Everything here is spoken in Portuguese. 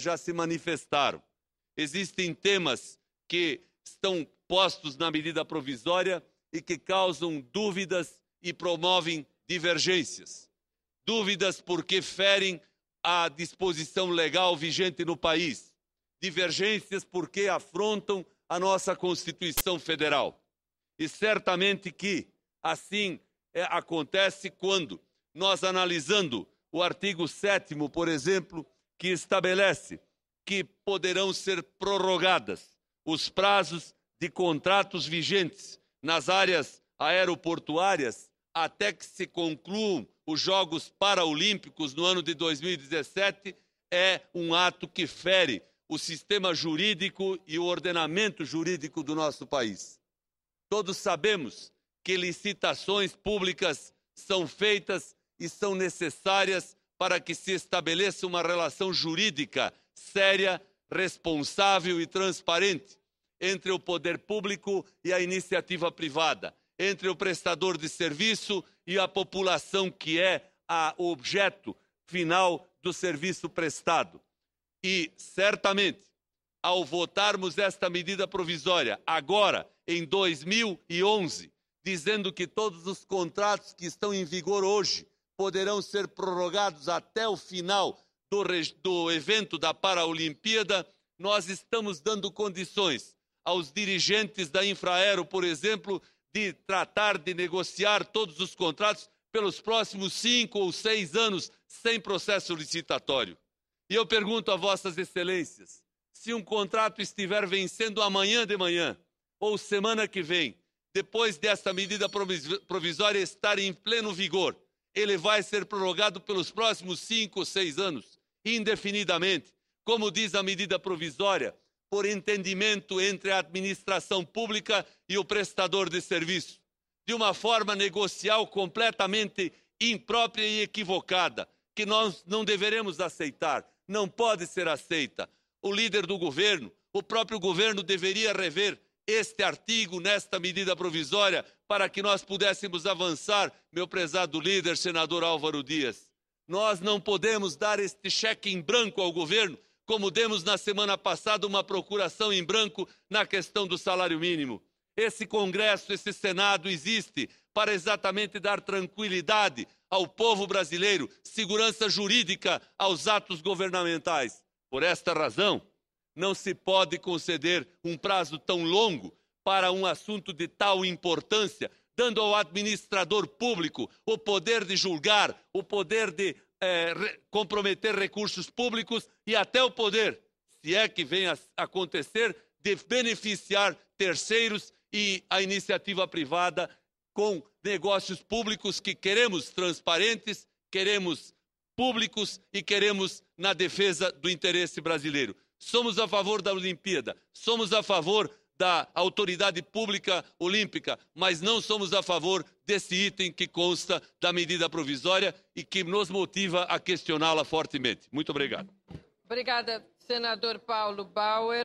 já se manifestaram. Existem temas que estão postos na medida provisória e que causam dúvidas e promovem divergências. Dúvidas porque ferem a disposição legal vigente no país. Divergências porque afrontam a nossa Constituição Federal. E certamente que assim é, acontece quando nós analisando o artigo 7 por exemplo, que estabelece que poderão ser prorrogadas os prazos de contratos vigentes nas áreas aeroportuárias até que se concluam os Jogos Paralímpicos no ano de 2017 é um ato que fere o sistema jurídico e o ordenamento jurídico do nosso país. Todos sabemos que licitações públicas são feitas e são necessárias para que se estabeleça uma relação jurídica séria, responsável e transparente entre o poder público e a iniciativa privada, entre o prestador de serviço e a população que é o objeto final do serviço prestado. E certamente, ao votarmos esta medida provisória agora em 2011, dizendo que todos os contratos que estão em vigor hoje poderão ser prorrogados até o final do, do evento da Paralimpíada, nós estamos dando condições aos dirigentes da Infraero, por exemplo, de tratar de negociar todos os contratos pelos próximos cinco ou seis anos sem processo licitatório. E eu pergunto a vossas excelências, se um contrato estiver vencendo amanhã de manhã ou semana que vem, depois dessa medida provisória estar em pleno vigor, ele vai ser prorrogado pelos próximos cinco ou seis anos, indefinidamente, como diz a medida provisória, por entendimento entre a administração pública e o prestador de serviço, de uma forma negocial completamente imprópria e equivocada, que nós não deveremos aceitar, não pode ser aceita. O líder do governo, o próprio governo deveria rever este artigo nesta medida provisória para que nós pudéssemos avançar, meu prezado líder, senador Álvaro Dias. Nós não podemos dar este cheque em branco ao governo, como demos na semana passada uma procuração em branco na questão do salário mínimo. Esse Congresso, esse Senado existe para exatamente dar tranquilidade ao povo brasileiro, segurança jurídica aos atos governamentais. Por esta razão, não se pode conceder um prazo tão longo para um assunto de tal importância, dando ao administrador público o poder de julgar, o poder de é, comprometer recursos públicos e até o poder, se é que vem a acontecer, de beneficiar terceiros e a iniciativa privada com negócios públicos que queremos transparentes, queremos públicos e queremos na defesa do interesse brasileiro somos a favor da Olimpíada, somos a favor da autoridade pública olímpica, mas não somos a favor desse item que consta da medida provisória e que nos motiva a questioná-la fortemente. Muito obrigado. Obrigada, senador Paulo Bauer.